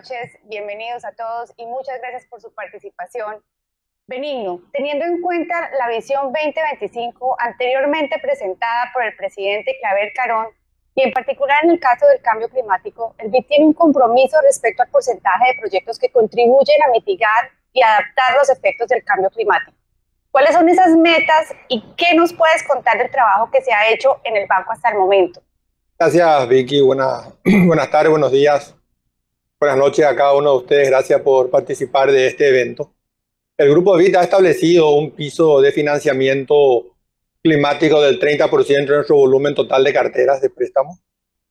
noches, bienvenidos a todos y muchas gracias por su participación. Benigno, teniendo en cuenta la visión 2025 anteriormente presentada por el presidente Claver Carón, y en particular en el caso del cambio climático, el BID tiene un compromiso respecto al porcentaje de proyectos que contribuyen a mitigar y adaptar los efectos del cambio climático. ¿Cuáles son esas metas y qué nos puedes contar del trabajo que se ha hecho en el banco hasta el momento? Gracias, Vicky. Buenas, buenas tardes, buenos días Buenas noches a cada uno de ustedes. Gracias por participar de este evento. El Grupo BIT ha establecido un piso de financiamiento climático del 30% de nuestro volumen total de carteras de préstamos,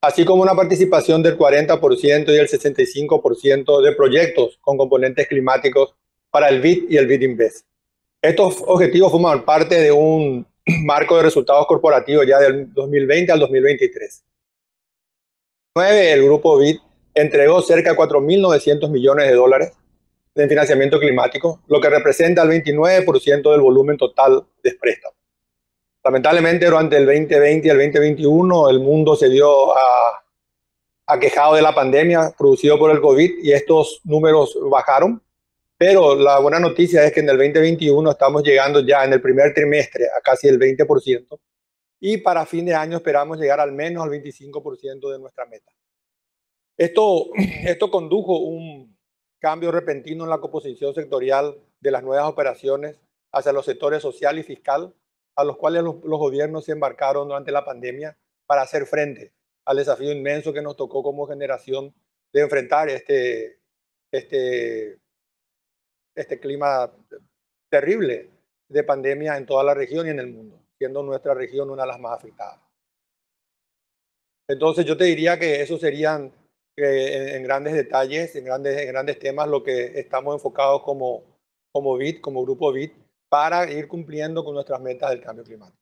así como una participación del 40% y el 65% de proyectos con componentes climáticos para el BIT y el BIT Invest. Estos objetivos forman parte de un marco de resultados corporativos ya del 2020 al 2023. Nueve, El grupo BIT entregó cerca de 4.900 millones de dólares en financiamiento climático, lo que representa el 29% del volumen total de préstamos. Lamentablemente, durante el 2020 y el 2021, el mundo se dio a, ah, aquejado de la pandemia producido por el COVID y estos números bajaron. Pero la buena noticia es que en el 2021 estamos llegando ya en el primer trimestre a casi el 20% y para fin de año esperamos llegar al menos al 25% de nuestra meta. Esto, esto condujo un cambio repentino en la composición sectorial de las nuevas operaciones hacia los sectores social y fiscal, a los cuales los, gobiernos se embarcaron durante la pandemia para hacer frente al desafío inmenso que nos tocó como generación de enfrentar este, este, este clima terrible de pandemia en toda la región y en el mundo, siendo nuestra región una de las más afectadas. Entonces yo te diría que esos serían eh, en, grandes detalles, en grandes, grandes temas, lo que estamos enfocados como, como BIT, como grupo BIT, para ir cumpliendo con nuestras metas del cambio climático.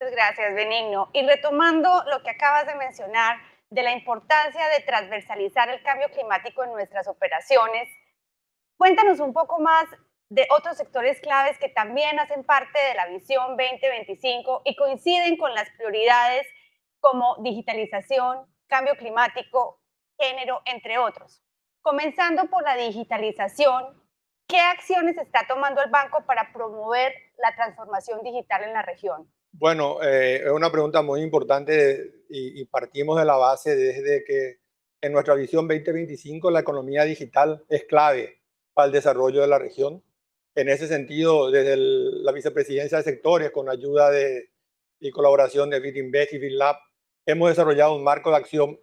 Muchas gracias, Benigno. Y retomando lo que acabas de mencionar de la importancia de transversalizar el cambio climático en nuestras operaciones, cuéntanos un poco más de otros sectores claves que también hacen parte de la visión 2025 y coinciden con las prioridades como digitalización, cambio climático, género, entre otros. Comenzando por la digitalización, ¿qué acciones está tomando el banco para promover la transformación digital en la región? Bueno, eh, es una pregunta muy importante y, partimos de la base desde que en nuestra visión 2025 la economía digital es clave para el desarrollo de la región. En ese sentido, desde la vicepresidencia de sectores, con ayuda de, y colaboración de BitInvest y BitLab, hemos desarrollado un marco de acción,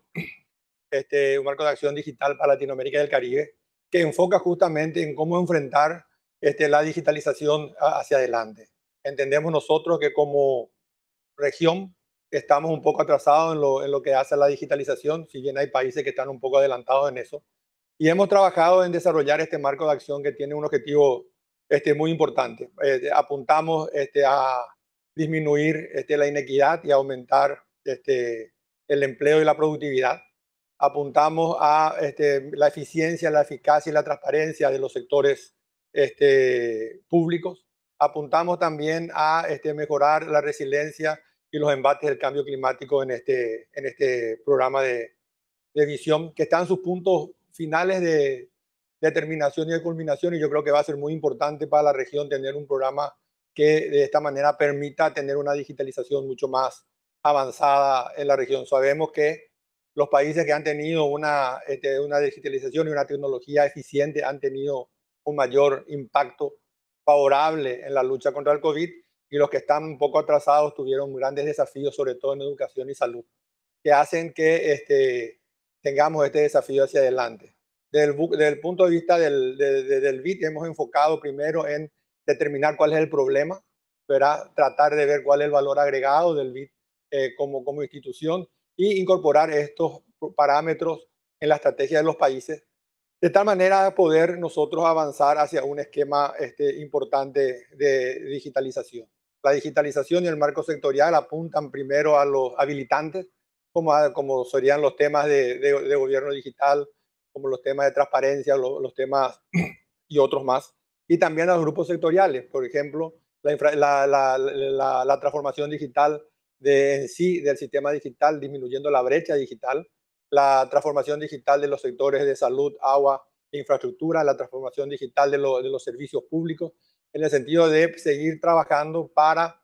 este, un marco de acción digital para Latinoamérica y el Caribe, que enfoca justamente en cómo enfrentar este, la digitalización hacia adelante. Entendemos nosotros que como región estamos un poco atrasados en lo, en lo que hace la digitalización, si bien hay países que están un poco adelantados en eso. Y hemos trabajado en desarrollar este marco de acción que tiene un objetivo este, muy importante. Eh, apuntamos este, a disminuir este, la inequidad y aumentar este, el empleo y la productividad. Apuntamos a este, la eficiencia, la eficacia y la transparencia de los sectores este, públicos. Apuntamos también a este, mejorar la resiliencia y los embates del cambio climático en este, en este programa de, visión, que están sus puntos finales de determinación y de culminación, y yo creo que va a ser muy importante para la región tener un programa que de esta manera permita tener una digitalización mucho más avanzada en la región. Sabemos que los países que han tenido una, este, una digitalización y una tecnología eficiente han tenido un mayor impacto favorable en la lucha contra el COVID y los que están un poco atrasados tuvieron grandes desafíos, sobre todo en educación y salud, que hacen que este, tengamos este desafío hacia adelante. Desde el, punto de vista del, de, del BIT, hemos enfocado primero en determinar cuál es el problema, ¿verdad? tratar de ver cuál es el valor agregado del BIT eh, como, institución y incorporar estos parámetros en la estrategia de los países, de tal manera poder nosotros avanzar hacia un esquema este, importante de digitalización. La digitalización y el marco sectorial apuntan primero a los habilitantes, como, serían los temas de, gobierno digital, como los temas de transparencia, los, temas y otros más, y también a los grupos sectoriales, por ejemplo, la transformación digital de sí del sistema digital, disminuyendo la brecha digital, la transformación digital de los sectores de salud, agua, infraestructura, la transformación digital de, los servicios públicos, en el sentido de seguir trabajando para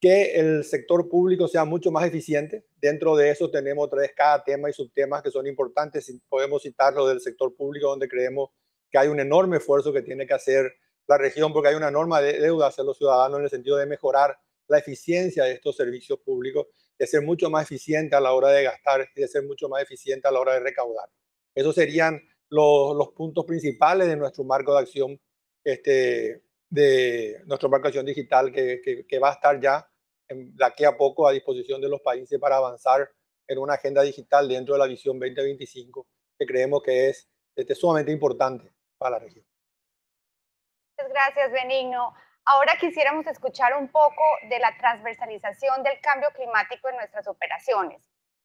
que el sector público sea mucho más eficiente. Dentro de eso tenemos otra vez cada tema y subtemas que son importantes. Podemos citar lo del sector público, donde creemos que hay un enorme esfuerzo que tiene que hacer la región, porque hay una enorme deuda hacia los ciudadanos en el sentido de mejorar la eficiencia de estos servicios públicos, de ser mucho más eficiente a la hora de gastar y de ser mucho más eficiente a la hora de recaudar. Esos serían los, puntos principales de nuestro marco de acción, este, de nuestro marco de acción digital que, va a estar ya en, de aquí a poco a disposición de los países para avanzar en una agenda digital dentro de la visión 2025 que creemos que es este, sumamente importante para la región. Muchas gracias, Benigno. Ahora quisiéramos escuchar un poco de la transversalización del cambio climático en nuestras operaciones.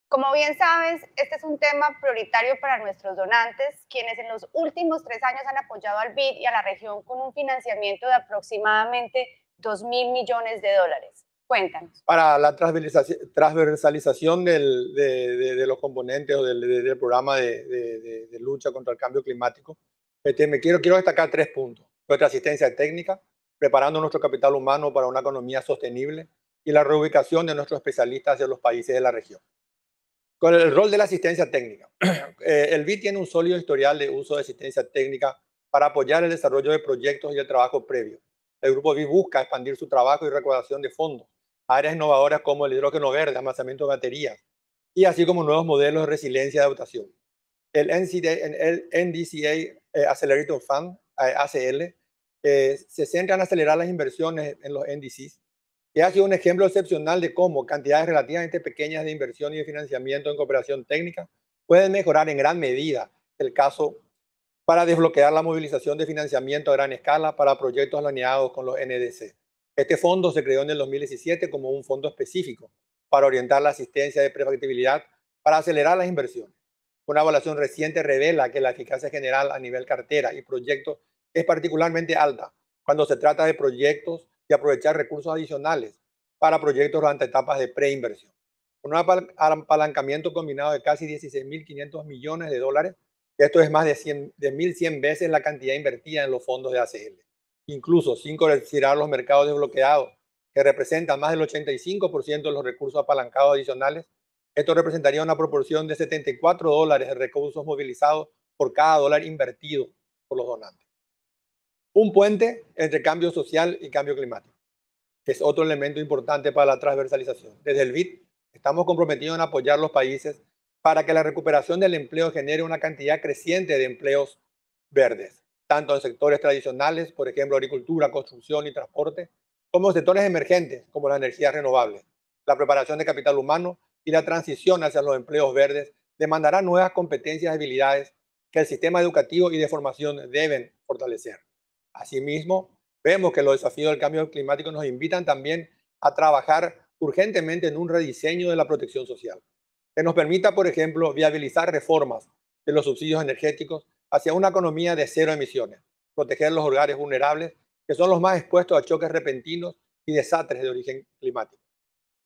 Como bien sabes, este es un tema prioritario para nuestros donantes, quienes en los últimos tres años han apoyado al BID y a la región con un financiamiento de aproximadamente 2 mil millones de dólares. Cuéntanos. Para la transversalización de, los componentes o del, programa de, lucha contra el cambio climático, este, me quiero, quiero destacar tres puntos. Nuestra asistencia técnica, preparando nuestro capital humano para una economía sostenible y la reubicación de nuestros especialistas hacia los países de la región. Con el rol de la asistencia técnica, eh, el BID tiene un sólido historial de uso de asistencia técnica para apoyar el desarrollo de proyectos y el trabajo previo. El grupo BID busca expandir su trabajo y recaudación de fondos áreas innovadoras como el hidrógeno verde, almacenamiento de baterías, y así como nuevos modelos de resiliencia de adaptación. El, el NDCA eh, Accelerator Fund, ACL, eh, se centra en acelerar las inversiones en los NDCs, que ha sido un ejemplo excepcional de cómo cantidades relativamente pequeñas de inversión y de financiamiento en cooperación técnica pueden mejorar en gran medida el caso para desbloquear la movilización de financiamiento a gran escala para proyectos alineados con los NDC. Este fondo se creó en el 2017 como un fondo específico para orientar la asistencia de prefactibilidad para acelerar las inversiones. Una evaluación reciente revela que la eficacia general a nivel cartera y proyectos es particularmente alta cuando se trata de proyectos y aprovechar recursos adicionales para proyectos durante etapas de preinversión. Con un apalancamiento combinado de casi 16.500 millones de dólares, esto es más de, 100, de 1.100 veces la cantidad invertida en los fondos de ACL. Incluso sin considerar los mercados desbloqueados, que representan más del 85% de los recursos apalancados adicionales, esto representaría una proporción de 74 dólares de recursos movilizados por cada dólar invertido por los donantes un puente entre cambio social y cambio climático, que es otro elemento importante para la transversalización. Desde el BID estamos comprometidos en apoyar los países para que la recuperación del empleo genere una cantidad creciente de empleos verdes, tanto en sectores tradicionales, por ejemplo, agricultura, construcción y transporte, como en sectores emergentes, como la energía renovables. La preparación de capital humano y la transición hacia los empleos verdes demandará nuevas competencias y habilidades que el sistema educativo y de formación deben fortalecer. Asimismo, vemos que los desafíos del cambio climático nos invitan también a trabajar urgentemente en un rediseño de la protección social, que nos permita, por ejemplo, viabilizar reformas de los subsidios energéticos hacia una economía de cero emisiones, proteger los hogares vulnerables, que son los más expuestos a choques repentinos y desastres de origen climático,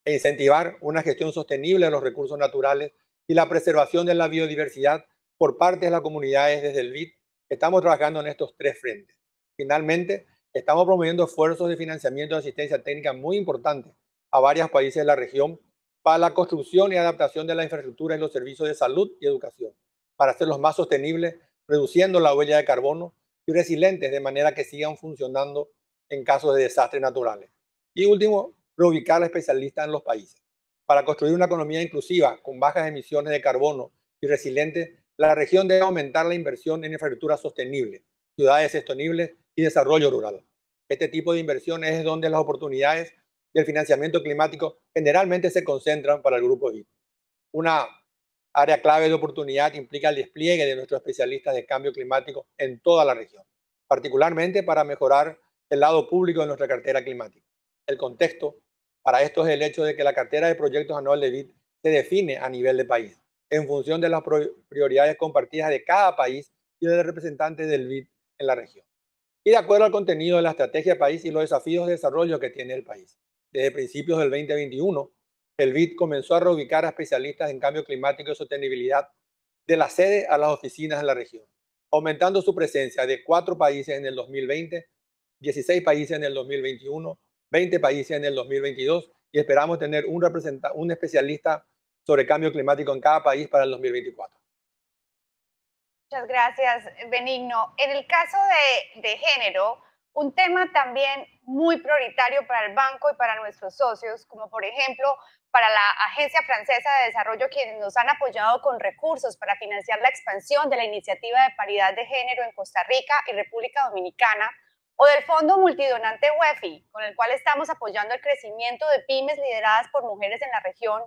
e incentivar una gestión sostenible de los recursos naturales y la preservación de la biodiversidad por parte de las comunidades desde el BID. Estamos trabajando en estos tres frentes. Finalmente, estamos promoviendo esfuerzos de financiamiento de asistencia técnica muy importantes a varios países de la región para la construcción y adaptación de la infraestructura y los servicios de salud y educación, para hacerlos más sostenibles, reduciendo la huella de carbono y resilientes de manera que sigan funcionando en caso de desastres naturales. Y último, reubicar a especialistas en los países. Para construir una economía inclusiva con bajas emisiones de carbono y resiliente, la región debe aumentar la inversión en infraestructura sostenible, ciudades sostenibles y desarrollo rural. Este tipo de inversiones es donde las oportunidades del financiamiento climático generalmente se concentran para el grupo BIT. Una área clave de oportunidad implica el despliegue de nuestros especialistas de cambio climático en toda la región, particularmente para mejorar el lado público de nuestra cartera climática. El contexto para esto es el hecho de que la cartera de proyectos anual de BID se define a nivel de país, en función de las prioridades compartidas de cada país y de los representantes del BID en la región y de acuerdo al contenido de la estrategia país y los desafíos de desarrollo que tiene el país. Desde principios del 2021, el BID comenzó a reubicar a especialistas en cambio climático y sostenibilidad de la sede a las oficinas en la región, aumentando su presencia de cuatro países en el 2020, 16 países en el 2021, 20 países en el 2022 y esperamos tener un, un especialista sobre cambio climático en cada país para el 2024. Muchas gracias, Benigno. En el caso de, de, género, un tema también muy prioritario para el banco y para nuestros socios, como por ejemplo para la Agencia Francesa de Desarrollo, quienes nos han apoyado con recursos para financiar la expansión de la iniciativa de paridad de género en Costa Rica y República Dominicana, o del Fondo Multidonante UEFI, con el cual estamos apoyando el crecimiento de pymes lideradas por mujeres en la región.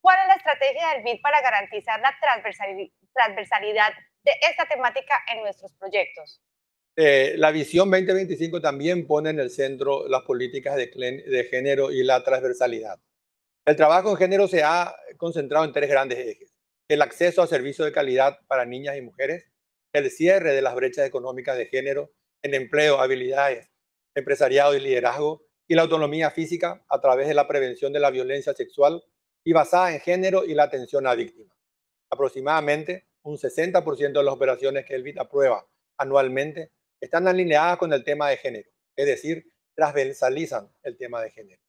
¿Cuál es la estrategia del BID para garantizar la transversalidad de esta temática en nuestros proyectos? Eh, la visión 2025 también pone en el centro las políticas de, de género y la transversalidad. El trabajo en género se ha concentrado en tres grandes ejes. El acceso a servicios de calidad para niñas y mujeres, el cierre de las brechas económicas de género en empleo, habilidades, empresariado y liderazgo, y la autonomía física a través de la prevención de la violencia sexual y basada en género y la atención a víctimas. Aproximadamente un 60% de las operaciones que Elbit aprueba anualmente están alineadas con el tema de género, es decir, transversalizan el tema de género.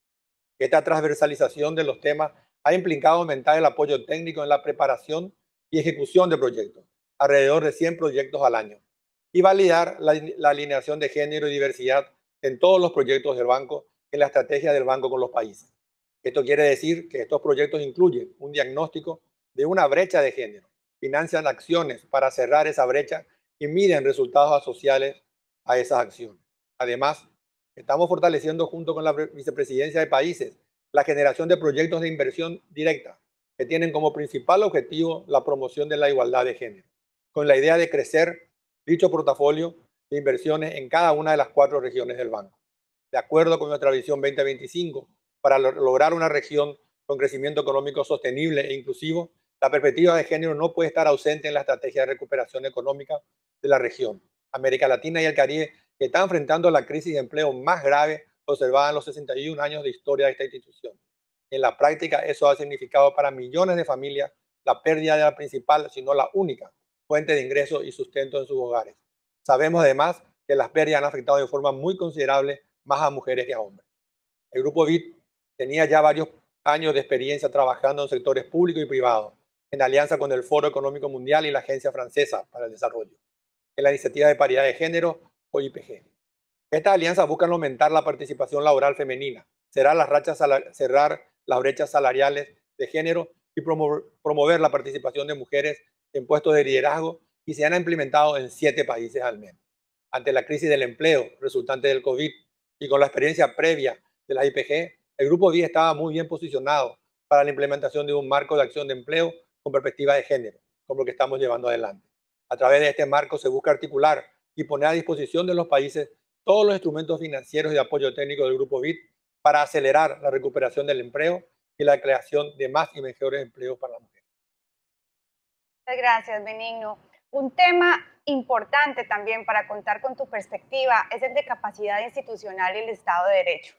Esta transversalización de los temas ha implicado aumentar el apoyo técnico en la preparación y ejecución de proyectos, alrededor de 100 proyectos al año, y validar la alineación de género y diversidad en todos los proyectos del banco, en la estrategia del banco con los países. Esto quiere decir que estos proyectos incluyen un diagnóstico de una brecha de género financian acciones para cerrar esa brecha y miden resultados asociados a esas acciones. Además, estamos fortaleciendo junto con la vicepresidencia de países la generación de proyectos de inversión directa que tienen como principal objetivo la promoción de la igualdad de género, con la idea de crecer dicho portafolio de inversiones en cada una de las cuatro regiones del banco. De acuerdo con nuestra visión 2025, para lograr una región con crecimiento económico sostenible e inclusivo, la perspectiva de género no puede estar ausente en la estrategia de recuperación económica de la región. América Latina y el Caribe, están enfrentando la crisis de empleo más grave observada en los 61 años de historia de esta institución. En la práctica, eso ha significado para millones de familias la pérdida de la principal, si no la única, fuente de ingresos y sustento en sus hogares. Sabemos además que las pérdidas han afectado de forma muy considerable más a mujeres que a hombres. El grupo BIT tenía ya varios años de experiencia trabajando en sectores públicos y privados, en alianza con el Foro Económico Mundial y la Agencia Francesa para el Desarrollo, en la iniciativa de paridad de género o IPG. Estas alianzas buscan aumentar la participación laboral femenina, cerrar las, cerrar las brechas salariales de género y promover, la participación de mujeres en puestos de liderazgo y se han implementado en siete países al menos. Ante la crisis del empleo resultante del COVID y con la experiencia previa de la IPG, el Grupo 10 estaba muy bien posicionado para la implementación de un marco de acción de empleo con perspectiva de género, como lo que estamos llevando adelante. A través de este marco se busca articular y poner a disposición de los países todos los instrumentos financieros y de apoyo técnico del Grupo BIT para acelerar la recuperación del empleo y la creación de más y mejores empleos para las mujeres. Muchas gracias, Benigno. Un tema importante también para contar con tu perspectiva es el de capacidad institucional y el Estado de Derecho.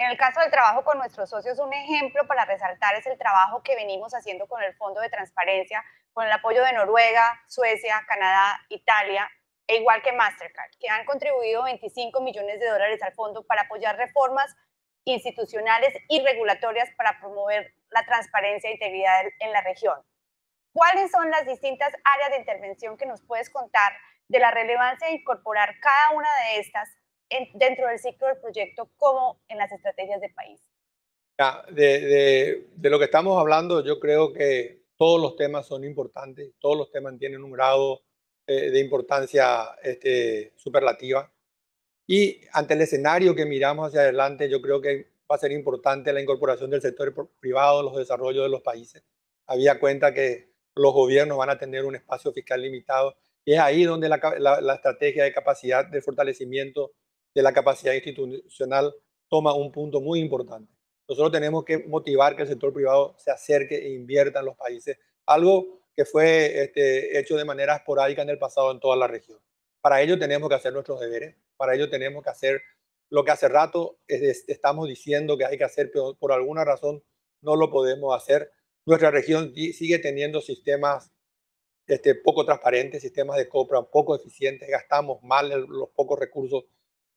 En el caso del trabajo con nuestros socios, un ejemplo para resaltar es el trabajo que venimos haciendo con el Fondo de Transparencia, con el apoyo de Noruega, Suecia, Canadá, Italia, e igual que Mastercard, que han contribuido 25 millones de dólares al fondo para apoyar reformas institucionales y regulatorias para promover la transparencia e integridad en la región. ¿Cuáles son las distintas áreas de intervención que nos puedes contar de la relevancia de incorporar cada una de estas dentro del ciclo del proyecto como en las estrategias de país? Ah, de, lo que estamos hablando, yo creo que todos los temas son importantes, todos los temas tienen un grado eh, de importancia este, superlativa. Y ante el escenario que miramos hacia adelante, yo creo que va a ser importante la incorporación del sector privado en los desarrollos de los países. Había cuenta que los gobiernos van a tener un espacio fiscal limitado y es ahí donde la estrategia de capacidad de fortalecimiento de la capacidad institucional toma un punto muy importante. Nosotros tenemos que motivar que el sector privado se acerque e invierta en los países, algo que fue este, hecho de manera esporádica en el pasado en toda la región. Para ello tenemos que hacer nuestros deberes, para ello tenemos que hacer lo que hace rato estamos diciendo que hay que hacer, pero por alguna razón no lo podemos hacer. Nuestra región sigue teniendo sistemas este, poco transparentes, sistemas de compra poco eficientes, gastamos mal los pocos recursos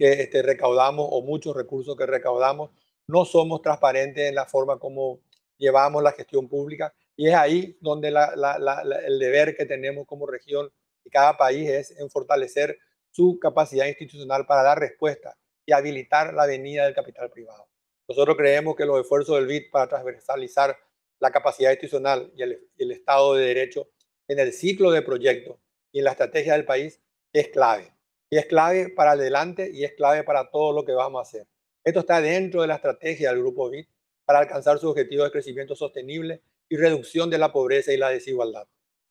que este, recaudamos o muchos recursos que recaudamos. No somos transparentes en la forma como llevamos la gestión pública y es ahí donde el deber que tenemos como región y cada país es en fortalecer su capacidad institucional para dar respuesta y habilitar la venida del capital privado. Nosotros creemos que los esfuerzos del BID para transversalizar la capacidad institucional y el, el Estado de Derecho en el ciclo de proyectos y en la estrategia del país es clave. Y es clave para adelante y es clave para todo lo que vamos a hacer. Esto está dentro de la estrategia del Grupo BIT para alcanzar sus objetivos de crecimiento sostenible y reducción de la pobreza y la desigualdad.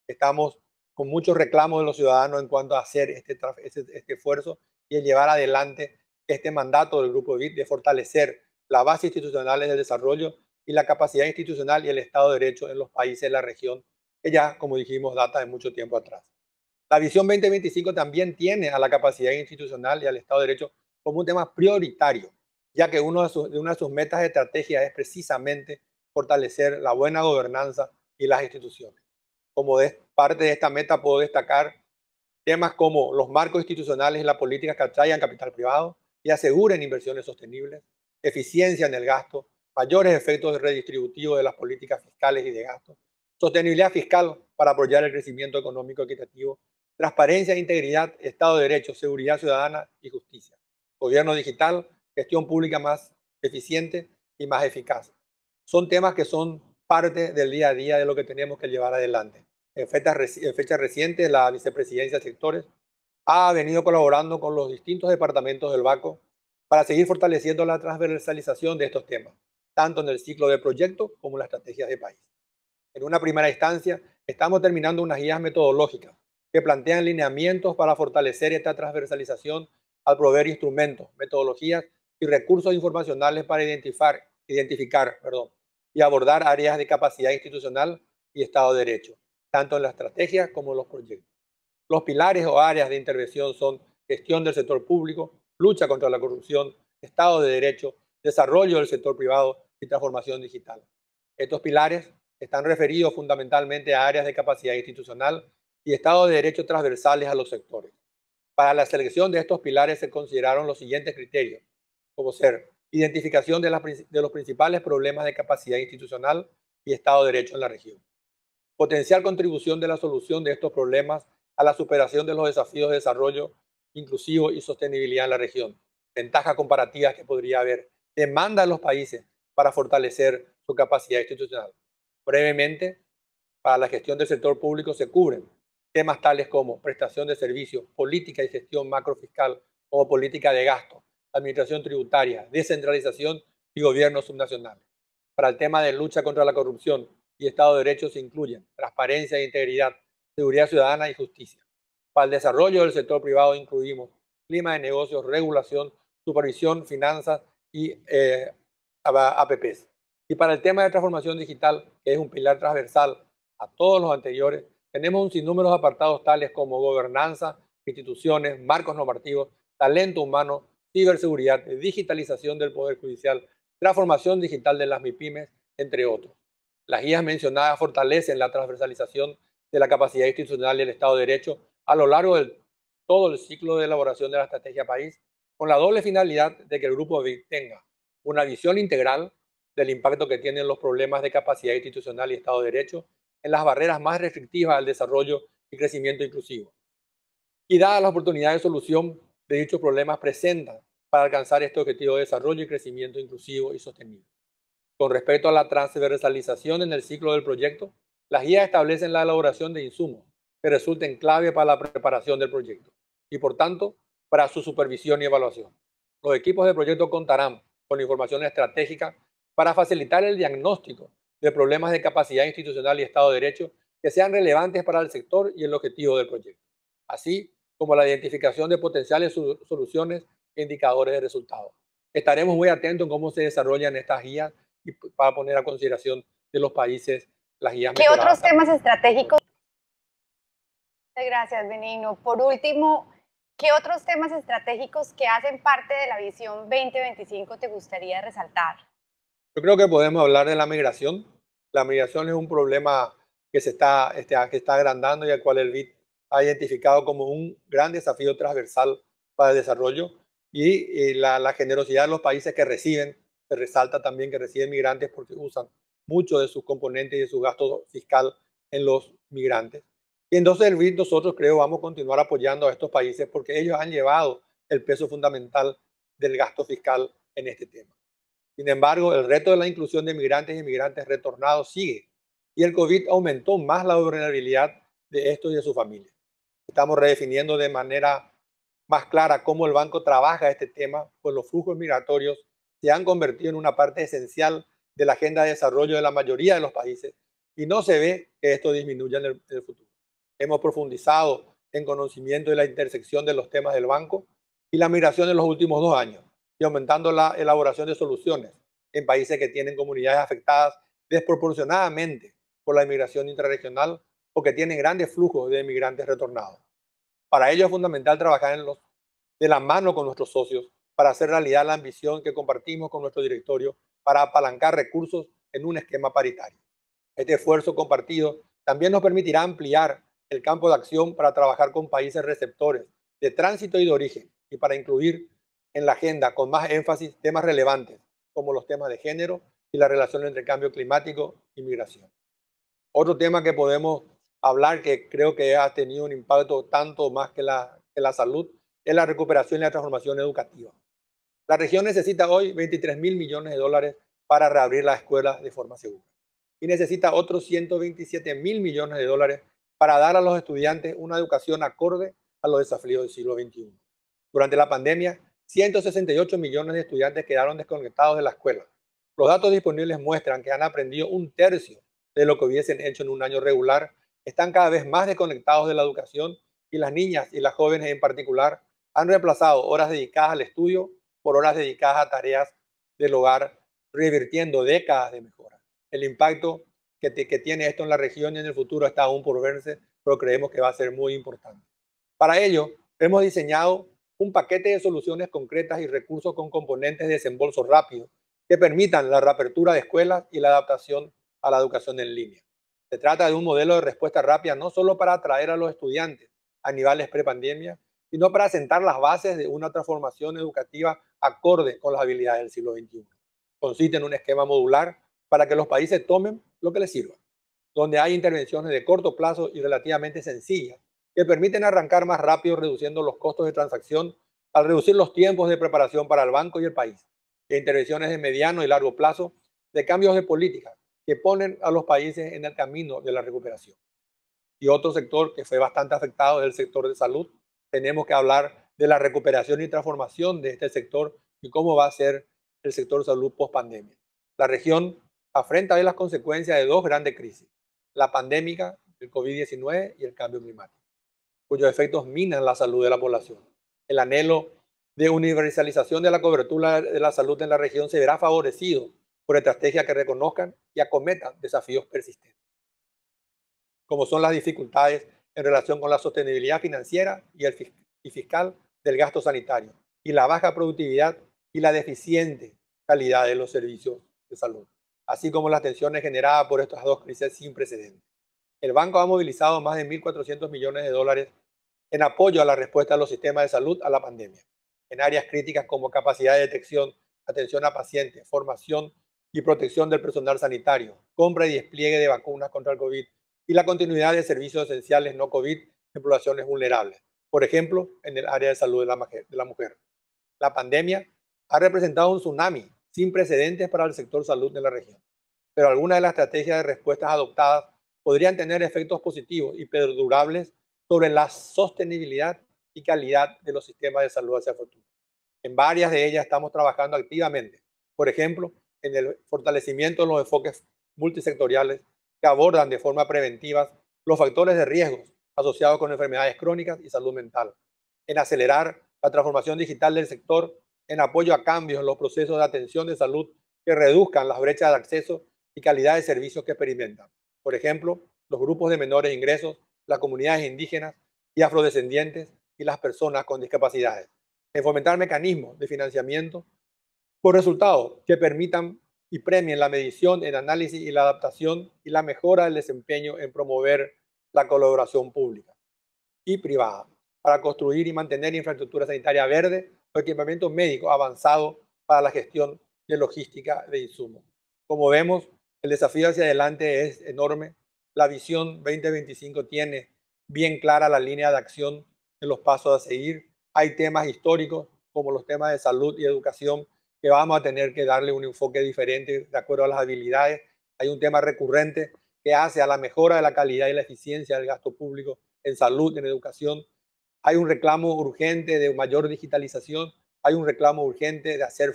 Estamos con muchos reclamos de los ciudadanos en cuanto a hacer este, este, este esfuerzo y llevar adelante este mandato del Grupo BIT de fortalecer la base institucional del desarrollo y la capacidad institucional y el Estado de Derecho en los países de la región, que ya, como dijimos, data de mucho tiempo atrás. La visión 2025 también tiene a la capacidad institucional y al Estado de Derecho como un tema prioritario, ya que uno de una de sus metas de estrategia es precisamente fortalecer la buena gobernanza y las instituciones. Como parte de esta meta puedo destacar temas como los marcos institucionales y las políticas que atraigan capital privado y aseguren inversiones sostenibles, eficiencia en el gasto, mayores efectos redistributivos de las políticas fiscales y de gasto, sostenibilidad fiscal para apoyar el crecimiento económico equitativo transparencia, integridad, Estado de Derecho, seguridad ciudadana y justicia. Gobierno digital, gestión pública más eficiente y más eficaz. Son temas que son parte del día a día de lo que tenemos que llevar adelante. En fechas, reciente, recientes, la vicepresidencia de sectores ha venido colaborando con los distintos departamentos del BACO para seguir fortaleciendo la transversalización de estos temas, tanto en el ciclo de proyectos como en las estrategias de país. En una primera instancia, estamos terminando unas guías metodológicas que plantean lineamientos para fortalecer esta transversalización al proveer instrumentos, metodologías y recursos informacionales para identificar, identificar perdón, y abordar áreas de capacidad institucional y Estado de Derecho, tanto en la estrategia como en los proyectos. Los pilares o áreas de intervención son gestión del sector público, lucha contra la corrupción, Estado de Derecho, desarrollo del sector privado y transformación digital. Estos pilares están referidos fundamentalmente a áreas de capacidad institucional y Estado de Derecho transversales a los sectores. Para la selección de estos pilares se consideraron los siguientes criterios, como ser identificación de, las, de los principales problemas de capacidad institucional y Estado de Derecho en la región, potencial contribución de la solución de estos problemas a la superación de los desafíos de desarrollo inclusivo y sostenibilidad en la región, ventajas comparativas que podría haber, demanda a los países para fortalecer su capacidad institucional. Brevemente, para la gestión del sector público se cubren temas tales como prestación de servicios, política y gestión macrofiscal o política de gasto, administración tributaria, descentralización y gobiernos subnacionales. Para el tema de lucha contra la corrupción y Estado de Derecho se incluyen transparencia e integridad, seguridad ciudadana y justicia. Para el desarrollo del sector privado incluimos clima de negocios, regulación, supervisión, finanzas y eh, APPs. Y para el tema de transformación digital, que es un pilar transversal a todos los anteriores, tenemos un sinnúmero de apartados tales como gobernanza, instituciones, marcos normativos, talento humano, ciberseguridad, digitalización del Poder Judicial, transformación digital de las MIPIMES, entre otros. Las guías mencionadas fortalecen la transversalización de la capacidad institucional y el Estado de Derecho a lo largo de todo el ciclo de elaboración de la estrategia país, con la doble finalidad de que el grupo tenga una visión integral del impacto que tienen los problemas de capacidad institucional y Estado de Derecho en las barreras más restrictivas al desarrollo y crecimiento inclusivo. Y dadas las oportunidades de solución de dichos problemas presentan para alcanzar este objetivo de desarrollo y crecimiento inclusivo y sostenible. Con respecto a la transversalización en el ciclo del proyecto, las guías establecen la elaboración de insumos que resulten clave para la preparación del proyecto y, por tanto, para su supervisión y evaluación. Los equipos de proyecto contarán con información estratégica para facilitar el diagnóstico de problemas de capacidad institucional y Estado de Derecho que sean relevantes para el sector y el objetivo del proyecto, así como la identificación de potenciales soluciones e indicadores de resultados. Estaremos muy atentos en cómo se desarrollan estas guías y para poner a consideración de los países las guías. ¿Qué otros temas estratégicos? Gracias, Benigno. Por último, ¿qué otros temas estratégicos que hacen parte de la visión 2025 te gustaría resaltar? Yo creo que podemos hablar de la migración. La migración es un problema que se está, este, que está agrandando y al cual el BID ha identificado como un gran desafío transversal para el desarrollo y, eh, la, la, generosidad de los países que reciben, se resalta también que reciben migrantes porque usan mucho de sus componentes y de su gasto fiscal en los migrantes. Y entonces el BID nosotros creo vamos a continuar apoyando a estos países porque ellos han llevado el peso fundamental del gasto fiscal en este tema. Sin embargo, el reto de la inclusión de migrantes y migrantes retornados sigue y el COVID aumentó más la vulnerabilidad de estos y de sus familias. Estamos redefiniendo de manera más clara cómo el banco trabaja este tema, pues los flujos migratorios se han convertido en una parte esencial de la agenda de desarrollo de la mayoría de los países y no se ve que esto disminuya en el, en el futuro. Hemos profundizado en conocimiento de la intersección de los temas del banco y la migración en los últimos dos años y aumentando la elaboración de soluciones en países que tienen comunidades afectadas desproporcionadamente por la inmigración intrarregional o que tienen grandes flujos de inmigrantes retornados. Para ello es fundamental trabajar de la mano con nuestros socios para hacer realidad la ambición que compartimos con nuestro directorio para apalancar recursos en un esquema paritario. Este esfuerzo compartido también nos permitirá ampliar el campo de acción para trabajar con países receptores de tránsito y de origen y para incluir en la agenda con más énfasis temas relevantes como los temas de género y la relación entre cambio climático y migración. Otro tema que podemos hablar que creo que ha tenido un impacto tanto más que la, que la salud es la recuperación y la transformación educativa. La región necesita hoy 23 mil millones de dólares para reabrir las escuelas de forma segura y necesita otros 127 mil millones de dólares para dar a los estudiantes una educación acorde a los desafíos del siglo XXI. Durante la pandemia, 168 millones de estudiantes quedaron desconectados de la escuela. Los datos disponibles muestran que han aprendido un tercio de lo que hubiesen hecho en un año regular. Están cada vez más desconectados de la educación y las niñas y las jóvenes en particular han reemplazado horas dedicadas al estudio por horas dedicadas a tareas del hogar, revirtiendo décadas de mejora. El impacto que, que tiene esto en la región y en el futuro está aún por verse, pero creemos que va a ser muy importante. Para ello, hemos diseñado un paquete de soluciones concretas y recursos con componentes de desembolso rápido que permitan la reapertura de escuelas y la adaptación a la educación en línea. Se trata de un modelo de respuesta rápida no solo para atraer a los estudiantes a niveles prepandemia, sino para sentar las bases de una transformación educativa acorde con las habilidades del siglo XXI. Consiste en un esquema modular para que los países tomen lo que les sirva, donde hay intervenciones de corto plazo y relativamente sencillas que permiten arrancar más rápido reduciendo los costos de transacción al reducir los tiempos de preparación para el banco y el país, de intervenciones de mediano y largo plazo, de cambios de política que ponen a los países en el camino de la recuperación. Y otro sector que fue bastante afectado es el sector de salud. Tenemos que hablar de la recuperación y transformación de este sector y cómo va a ser el sector de salud post pandemia. La región afrenta hoy las consecuencias de dos grandes crisis, la pandémica, el COVID-19 y el cambio climático cuyos efectos minan la salud de la población. El anhelo de universalización de la cobertura de la salud en la región se verá favorecido por estrategias que reconozcan y acometan desafíos persistentes, como son las dificultades en relación con la sostenibilidad financiera y, el fiscal del gasto sanitario, y la baja productividad y la deficiente calidad de los servicios de salud, así como las tensiones generadas por estas dos crisis sin precedentes. El banco ha movilizado más de 1.400 millones de dólares en apoyo a la respuesta de los sistemas de salud a la pandemia, en áreas críticas como capacidad de detección, atención a pacientes, formación y protección del personal sanitario, compra y despliegue de vacunas contra el COVID y la continuidad de servicios esenciales no COVID en poblaciones vulnerables, por ejemplo, en el área de salud de la, mujer, la La pandemia ha representado un tsunami sin precedentes para el sector salud de la región, pero algunas de las estrategias de respuestas adoptadas podrían tener efectos positivos y perdurables sobre la sostenibilidad y calidad de los sistemas de salud hacia el futuro. En varias de ellas estamos trabajando activamente. Por ejemplo, en el fortalecimiento de los enfoques multisectoriales que abordan de forma preventiva los factores de riesgo asociados con enfermedades crónicas y salud mental, en acelerar la transformación digital del sector, en apoyo a cambios en los procesos de atención de salud que reduzcan las brechas de acceso y calidad de servicios que experimentan. Por ejemplo, los grupos de menores ingresos las comunidades indígenas y afrodescendientes y las personas con discapacidades, en fomentar mecanismos de financiamiento por resultados que permitan y premien la medición, el análisis y la adaptación y la mejora del desempeño en promover la colaboración pública y privada para construir y mantener infraestructura sanitaria verde o equipamiento médico avanzado para la gestión de logística de insumos. Como vemos, el desafío hacia adelante es enorme la visión 2025 tiene bien clara la línea de acción en los pasos a seguir. Hay temas históricos como los temas de salud y educación que vamos a tener que darle un enfoque diferente de acuerdo a las habilidades. Hay un tema recurrente que hace a la mejora de la calidad y la eficiencia del gasto público en salud, en educación. Hay un reclamo urgente de mayor digitalización, hay un reclamo urgente de hacer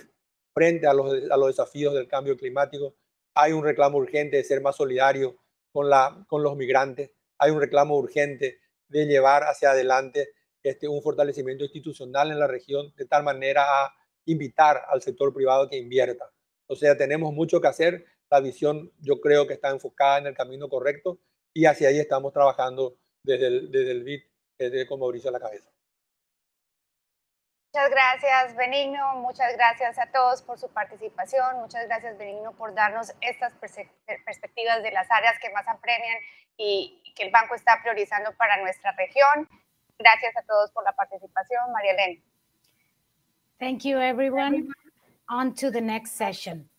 frente a los, a los desafíos del cambio climático, hay un reclamo urgente de ser más solidario con, la, con los migrantes. Hay un reclamo urgente de llevar hacia adelante este, un fortalecimiento institucional en la región de tal manera a invitar al sector privado que invierta. O sea, tenemos mucho que hacer. La visión yo creo que está enfocada en el camino correcto y hacia ahí estamos trabajando desde el, desde el BID, desde, con Mauricio a la cabeza. Muchas gracias, Benigno. Muchas gracias a todos por su participación. Muchas gracias, Benigno, por darnos estas perspectivas de las áreas que más apremian y que el banco está priorizando para nuestra región. Gracias a todos por la participación, María Elena. Thank you, everyone. On to the next session.